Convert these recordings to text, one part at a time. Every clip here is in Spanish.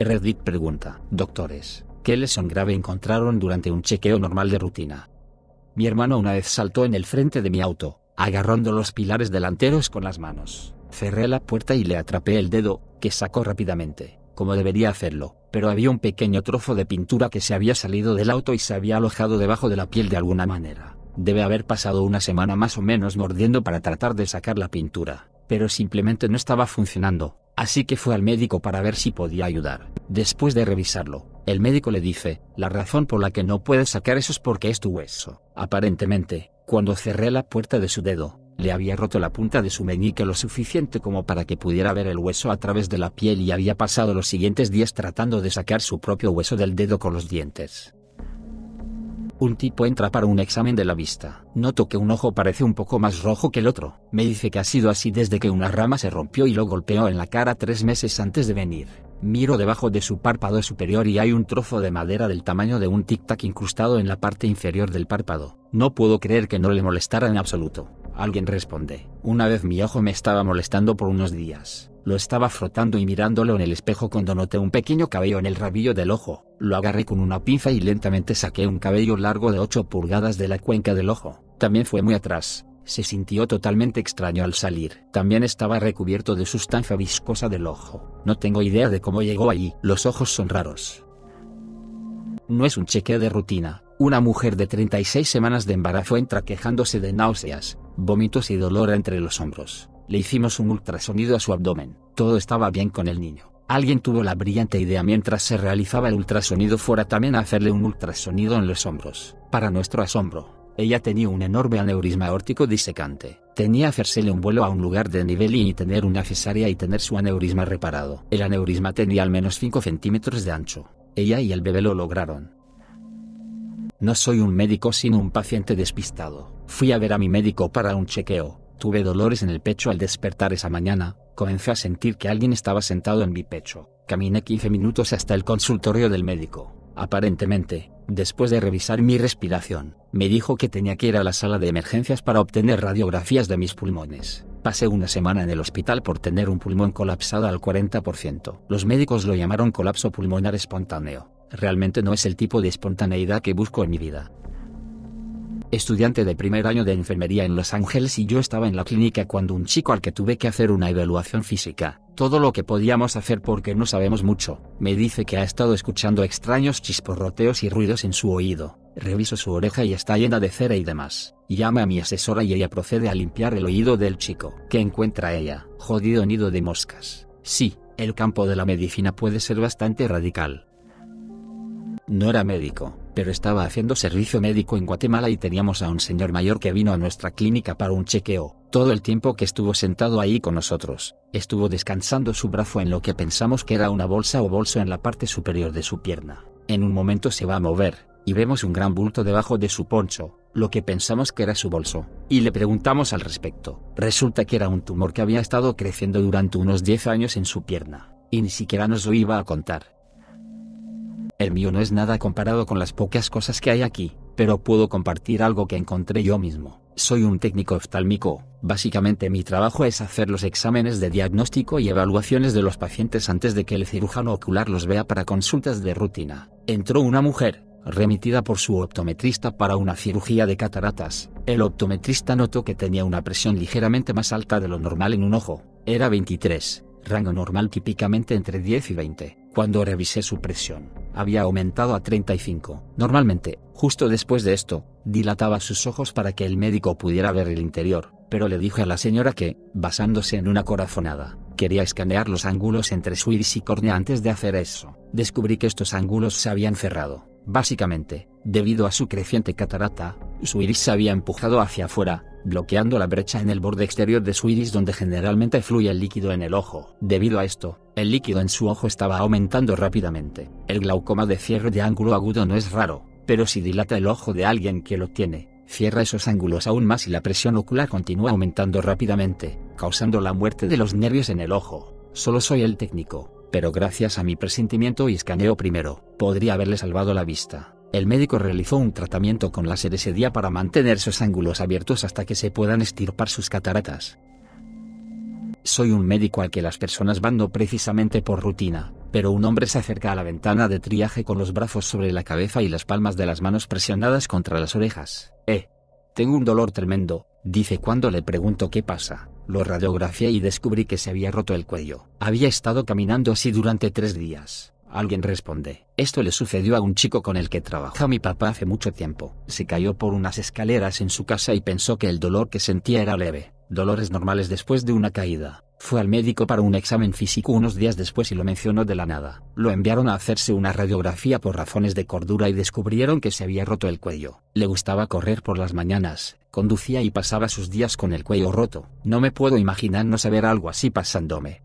Reddit pregunta, doctores, ¿qué lesión grave encontraron durante un chequeo normal de rutina? Mi hermano una vez saltó en el frente de mi auto, agarrando los pilares delanteros con las manos. Cerré la puerta y le atrapé el dedo, que sacó rápidamente, como debería hacerlo, pero había un pequeño trozo de pintura que se había salido del auto y se había alojado debajo de la piel de alguna manera. Debe haber pasado una semana más o menos mordiendo para tratar de sacar la pintura pero simplemente no estaba funcionando, así que fue al médico para ver si podía ayudar. Después de revisarlo, el médico le dice, la razón por la que no puedes sacar eso es porque es tu hueso. Aparentemente, cuando cerré la puerta de su dedo, le había roto la punta de su meñique lo suficiente como para que pudiera ver el hueso a través de la piel y había pasado los siguientes días tratando de sacar su propio hueso del dedo con los dientes. Un tipo entra para un examen de la vista. Noto que un ojo parece un poco más rojo que el otro. Me dice que ha sido así desde que una rama se rompió y lo golpeó en la cara tres meses antes de venir. Miro debajo de su párpado superior y hay un trozo de madera del tamaño de un tic-tac incrustado en la parte inferior del párpado. No puedo creer que no le molestara en absoluto. Alguien responde. Una vez mi ojo me estaba molestando por unos días. Lo estaba frotando y mirándolo en el espejo cuando noté un pequeño cabello en el rabillo del ojo. Lo agarré con una pinza y lentamente saqué un cabello largo de 8 pulgadas de la cuenca del ojo. También fue muy atrás. Se sintió totalmente extraño al salir. También estaba recubierto de sustancia viscosa del ojo. No tengo idea de cómo llegó allí. Los ojos son raros. No es un chequeo de rutina. Una mujer de 36 semanas de embarazo entra quejándose de náuseas, vómitos y dolor entre los hombros. Le hicimos un ultrasonido a su abdomen. Todo estaba bien con el niño. Alguien tuvo la brillante idea mientras se realizaba el ultrasonido fuera también a hacerle un ultrasonido en los hombros. Para nuestro asombro, ella tenía un enorme aneurisma aórtico disecante. Tenía hacerse un vuelo a un lugar de nivel y tener una cesárea y tener su aneurisma reparado. El aneurisma tenía al menos 5 centímetros de ancho. Ella y el bebé lo lograron. No soy un médico sino un paciente despistado. Fui a ver a mi médico para un chequeo. Tuve dolores en el pecho al despertar esa mañana, comencé a sentir que alguien estaba sentado en mi pecho. Caminé 15 minutos hasta el consultorio del médico. Aparentemente, después de revisar mi respiración, me dijo que tenía que ir a la sala de emergencias para obtener radiografías de mis pulmones. Pasé una semana en el hospital por tener un pulmón colapsado al 40%. Los médicos lo llamaron colapso pulmonar espontáneo. Realmente no es el tipo de espontaneidad que busco en mi vida estudiante de primer año de enfermería en Los Ángeles y yo estaba en la clínica cuando un chico al que tuve que hacer una evaluación física, todo lo que podíamos hacer porque no sabemos mucho, me dice que ha estado escuchando extraños chisporroteos y ruidos en su oído, reviso su oreja y está llena de cera y demás, llama a mi asesora y ella procede a limpiar el oído del chico, que encuentra ella, jodido nido de moscas. Sí, el campo de la medicina puede ser bastante radical. No era médico, pero estaba haciendo servicio médico en Guatemala y teníamos a un señor mayor que vino a nuestra clínica para un chequeo. Todo el tiempo que estuvo sentado ahí con nosotros, estuvo descansando su brazo en lo que pensamos que era una bolsa o bolso en la parte superior de su pierna. En un momento se va a mover, y vemos un gran bulto debajo de su poncho, lo que pensamos que era su bolso, y le preguntamos al respecto. Resulta que era un tumor que había estado creciendo durante unos 10 años en su pierna, y ni siquiera nos lo iba a contar. El mío no es nada comparado con las pocas cosas que hay aquí, pero puedo compartir algo que encontré yo mismo. Soy un técnico oftálmico, básicamente mi trabajo es hacer los exámenes de diagnóstico y evaluaciones de los pacientes antes de que el cirujano ocular los vea para consultas de rutina. Entró una mujer, remitida por su optometrista para una cirugía de cataratas. El optometrista notó que tenía una presión ligeramente más alta de lo normal en un ojo, era 23, rango normal típicamente entre 10 y 20, cuando revisé su presión había aumentado a 35. Normalmente, justo después de esto, dilataba sus ojos para que el médico pudiera ver el interior, pero le dije a la señora que, basándose en una corazonada, quería escanear los ángulos entre su iris y córnea antes de hacer eso. Descubrí que estos ángulos se habían cerrado. Básicamente, debido a su creciente catarata, su iris se había empujado hacia afuera, bloqueando la brecha en el borde exterior de su iris donde generalmente fluye el líquido en el ojo. Debido a esto, el líquido en su ojo estaba aumentando rápidamente. El glaucoma de cierre de ángulo agudo no es raro, pero si dilata el ojo de alguien que lo tiene, cierra esos ángulos aún más y la presión ocular continúa aumentando rápidamente, causando la muerte de los nervios en el ojo. Solo soy el técnico, pero gracias a mi presentimiento y escaneo primero, podría haberle salvado la vista. El médico realizó un tratamiento con láser ese día para mantener sus ángulos abiertos hasta que se puedan estirpar sus cataratas. Soy un médico al que las personas van no precisamente por rutina, pero un hombre se acerca a la ventana de triaje con los brazos sobre la cabeza y las palmas de las manos presionadas contra las orejas. Eh. Tengo un dolor tremendo, dice cuando le pregunto qué pasa. Lo radiografié y descubrí que se había roto el cuello. Había estado caminando así durante tres días. Alguien responde. Esto le sucedió a un chico con el que trabaja mi papá hace mucho tiempo. Se cayó por unas escaleras en su casa y pensó que el dolor que sentía era leve, dolores normales después de una caída. Fue al médico para un examen físico unos días después y lo mencionó de la nada. Lo enviaron a hacerse una radiografía por razones de cordura y descubrieron que se había roto el cuello. Le gustaba correr por las mañanas, conducía y pasaba sus días con el cuello roto. No me puedo imaginar no saber algo así pasándome.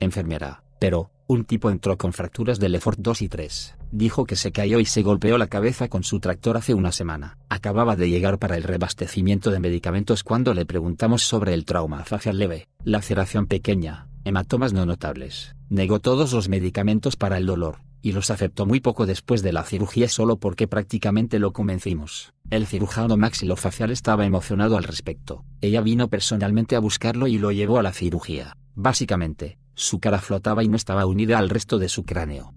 Enfermera, pero, un tipo entró con fracturas del lefort 2 y 3. Dijo que se cayó y se golpeó la cabeza con su tractor hace una semana. Acababa de llegar para el reabastecimiento de medicamentos cuando le preguntamos sobre el trauma facial leve, laceración pequeña, hematomas no notables. Negó todos los medicamentos para el dolor, y los aceptó muy poco después de la cirugía solo porque prácticamente lo convencimos. El cirujano facial estaba emocionado al respecto. Ella vino personalmente a buscarlo y lo llevó a la cirugía. Básicamente, su cara flotaba y no estaba unida al resto de su cráneo.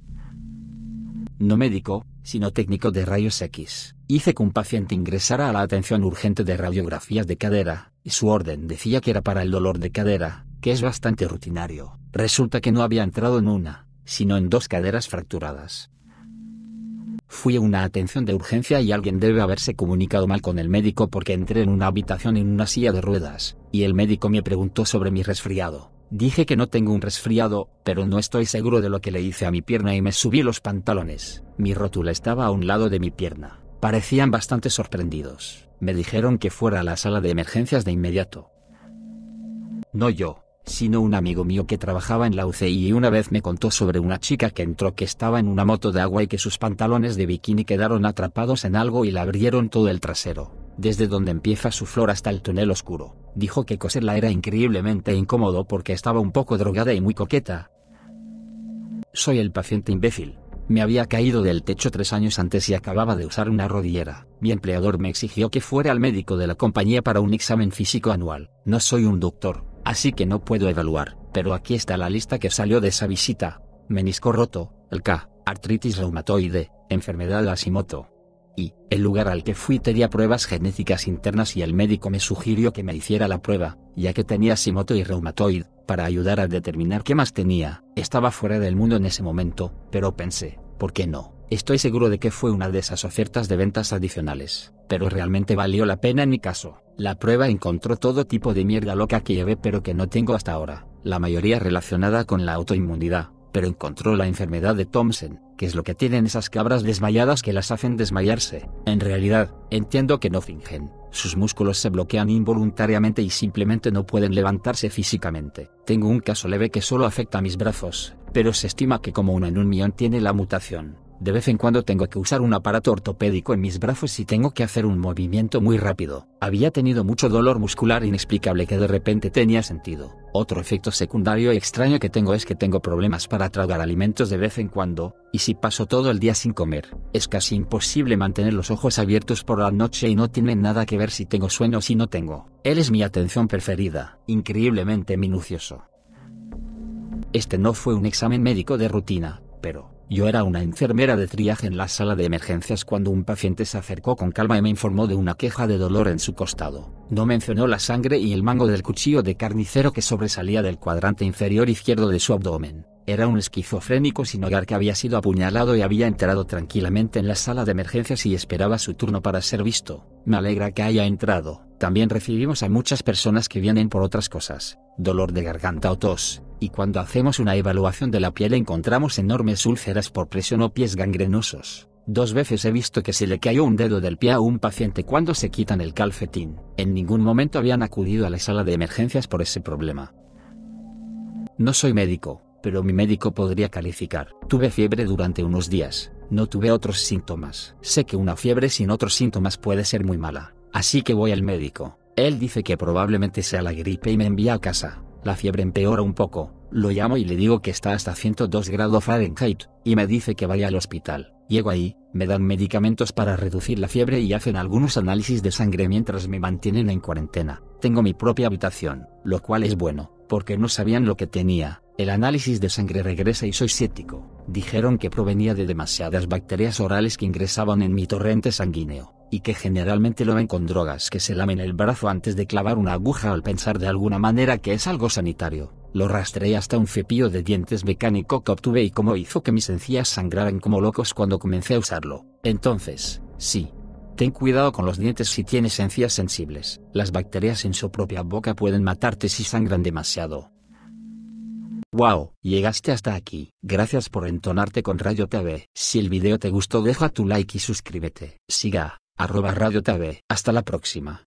No médico, sino técnico de rayos X. Hice que un paciente ingresara a la atención urgente de radiografías de cadera, y su orden decía que era para el dolor de cadera, que es bastante rutinario. Resulta que no había entrado en una, sino en dos caderas fracturadas. Fui a una atención de urgencia y alguien debe haberse comunicado mal con el médico porque entré en una habitación en una silla de ruedas, y el médico me preguntó sobre mi resfriado. Dije que no tengo un resfriado, pero no estoy seguro de lo que le hice a mi pierna y me subí los pantalones. Mi rótula estaba a un lado de mi pierna. Parecían bastante sorprendidos. Me dijeron que fuera a la sala de emergencias de inmediato. No yo, sino un amigo mío que trabajaba en la UCI y una vez me contó sobre una chica que entró que estaba en una moto de agua y que sus pantalones de bikini quedaron atrapados en algo y la abrieron todo el trasero desde donde empieza su flor hasta el túnel oscuro. Dijo que coserla era increíblemente incómodo porque estaba un poco drogada y muy coqueta. Soy el paciente imbécil. Me había caído del techo tres años antes y acababa de usar una rodillera. Mi empleador me exigió que fuera al médico de la compañía para un examen físico anual. No soy un doctor, así que no puedo evaluar, pero aquí está la lista que salió de esa visita. Menisco roto, el K, artritis reumatoide, enfermedad de asimoto y el lugar al que fui tenía pruebas genéticas internas y el médico me sugirió que me hiciera la prueba, ya que tenía simoto y reumatoid, para ayudar a determinar qué más tenía. Estaba fuera del mundo en ese momento, pero pensé, ¿por qué no? Estoy seguro de que fue una de esas ofertas de ventas adicionales, pero realmente valió la pena en mi caso. La prueba encontró todo tipo de mierda loca que llevé pero que no tengo hasta ahora, la mayoría relacionada con la autoinmunidad, pero encontró la enfermedad de Thompson, es lo que tienen esas cabras desmayadas que las hacen desmayarse. En realidad, entiendo que no fingen. Sus músculos se bloquean involuntariamente y simplemente no pueden levantarse físicamente. Tengo un caso leve que solo afecta a mis brazos, pero se estima que como uno en un millón tiene la mutación. De vez en cuando tengo que usar un aparato ortopédico en mis brazos y tengo que hacer un movimiento muy rápido. Había tenido mucho dolor muscular inexplicable que de repente tenía sentido. Otro efecto secundario extraño que tengo es que tengo problemas para tragar alimentos de vez en cuando, y si paso todo el día sin comer, es casi imposible mantener los ojos abiertos por la noche y no tienen nada que ver si tengo sueño o si no tengo. Él es mi atención preferida, increíblemente minucioso. Este no fue un examen médico de rutina, pero yo era una enfermera de triaje en la sala de emergencias cuando un paciente se acercó con calma y me informó de una queja de dolor en su costado. No mencionó la sangre y el mango del cuchillo de carnicero que sobresalía del cuadrante inferior izquierdo de su abdomen. Era un esquizofrénico sin hogar que había sido apuñalado y había entrado tranquilamente en la sala de emergencias y esperaba su turno para ser visto. Me alegra que haya entrado. También recibimos a muchas personas que vienen por otras cosas, dolor de garganta o tos, y cuando hacemos una evaluación de la piel encontramos enormes úlceras por presión o pies gangrenosos. Dos veces he visto que se le cayó un dedo del pie a un paciente cuando se quitan el calcetín. En ningún momento habían acudido a la sala de emergencias por ese problema. No soy médico, pero mi médico podría calificar. Tuve fiebre durante unos días, no tuve otros síntomas. Sé que una fiebre sin otros síntomas puede ser muy mala, así que voy al médico. Él dice que probablemente sea la gripe y me envía a casa. La fiebre empeora un poco, lo llamo y le digo que está hasta 102 grados Fahrenheit, y me dice que vaya al hospital. Llego ahí, me dan medicamentos para reducir la fiebre y hacen algunos análisis de sangre mientras me mantienen en cuarentena. Tengo mi propia habitación, lo cual es bueno, porque no sabían lo que tenía. El análisis de sangre regresa y soy séptico. Dijeron que provenía de demasiadas bacterias orales que ingresaban en mi torrente sanguíneo, y que generalmente lo ven con drogas que se lamen el brazo antes de clavar una aguja al pensar de alguna manera que es algo sanitario. Lo rastreé hasta un cepillo de dientes mecánico que obtuve y cómo hizo que mis encías sangraran como locos cuando comencé a usarlo. Entonces, sí, Ten cuidado con los dientes si tienes encías sensibles. Las bacterias en su propia boca pueden matarte si sangran demasiado. Wow, llegaste hasta aquí. Gracias por entonarte con Radio TV. Si el video te gustó deja tu like y suscríbete. Siga, arroba Radio TV. Hasta la próxima.